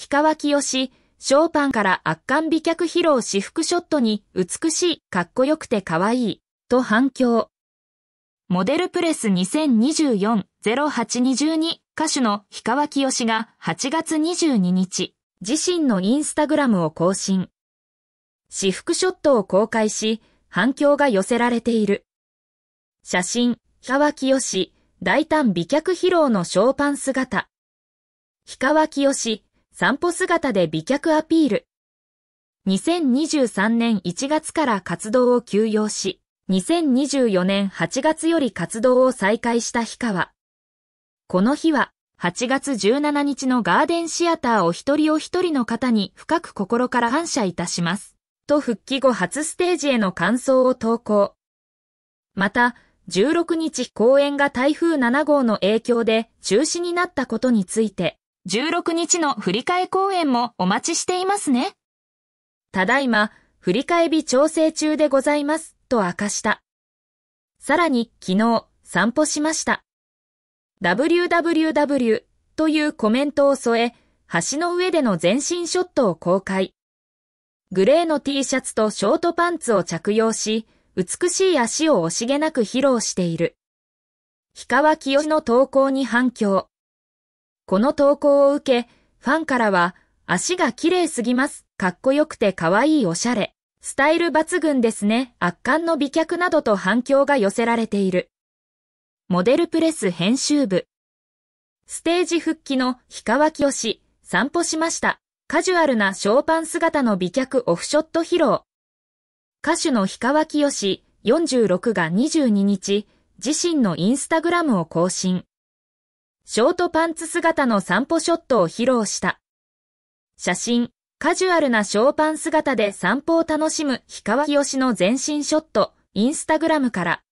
氷川清、ショーパンから圧巻美脚披露私服ショットに美しい、かっこよくて可愛いと反響。モデルプレス2024-0822歌手の氷川清が8月22日、自身のインスタグラムを更新。私服ショットを公開し、反響が寄せられている。写真、氷川清、大胆美脚披露のショーパン姿。氷川清、散歩姿で美脚アピール。2023年1月から活動を休養し、2024年8月より活動を再開した日川。この日は、8月17日のガーデンシアターお一人お一人の方に深く心から感謝いたします。と復帰後初ステージへの感想を投稿。また、16日公演が台風7号の影響で中止になったことについて、16日の振替公演もお待ちしていますね。ただいま、振替日調整中でございます、と明かした。さらに昨日、散歩しました。www というコメントを添え、橋の上での全身ショットを公開。グレーの T シャツとショートパンツを着用し、美しい足を惜しげなく披露している。氷川きよしの投稿に反響。この投稿を受け、ファンからは、足が綺麗すぎます。かっこよくて可愛いおしゃれ。スタイル抜群ですね。圧巻の美脚などと反響が寄せられている。モデルプレス編集部。ステージ復帰の氷川きよし、散歩しました。カジュアルなショーパン姿の美脚オフショット披露。歌手の氷川きよし46が22日、自身のインスタグラムを更新。ショートパンツ姿の散歩ショットを披露した。写真、カジュアルなショーパン姿で散歩を楽しむ氷川きよしの全身ショット、インスタグラムから。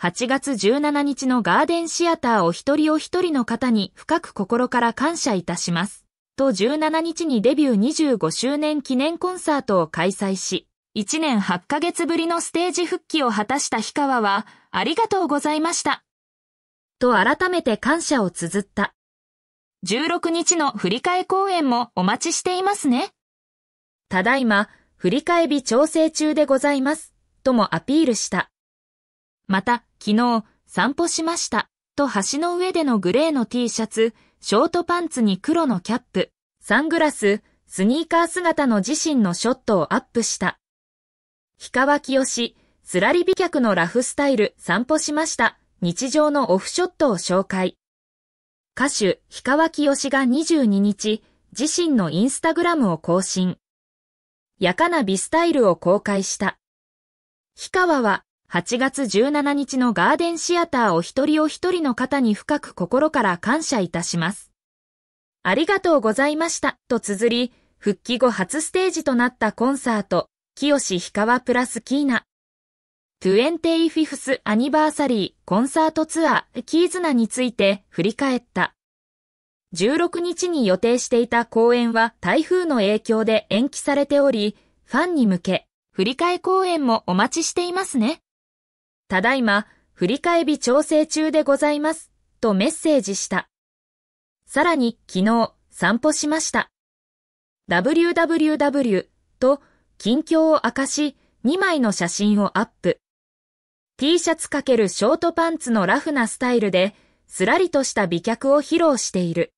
8月17日のガーデンシアターお一人お一人の方に深く心から感謝いたします。と17日にデビュー25周年記念コンサートを開催し、1年8ヶ月ぶりのステージ復帰を果たした氷川は、ありがとうございました。と改めて感謝を綴った。16日の振り替え公演もお待ちしていますね。ただいま、振り替え日調整中でございます、ともアピールした。また、昨日、散歩しました、と橋の上でのグレーの T シャツ、ショートパンツに黒のキャップ、サングラス、スニーカー姿の自身のショットをアップした。氷川きよし、すらり美脚のラフスタイル散歩しました日常のオフショットを紹介。歌手、氷川きよしが22日、自身のインスタグラムを更新。やかな美スタイルを公開した。氷川は、8月17日のガーデンシアターお一人お一人の方に深く心から感謝いたします。ありがとうございました、と綴り、復帰後初ステージとなったコンサート、清志氷川プラスキーナ 25th Anniversary コンサートツアーキーズナについて振り返った。16日に予定していた公演は台風の影響で延期されており、ファンに向け、振り替え公演もお待ちしていますね。ただいま、振り替え日調整中でございます、とメッセージした。さらに、昨日、散歩しました。www と近況を明かし、2枚の写真をアップ。T シャツかけるショートパンツのラフなスタイルで、すらりとした美脚を披露している。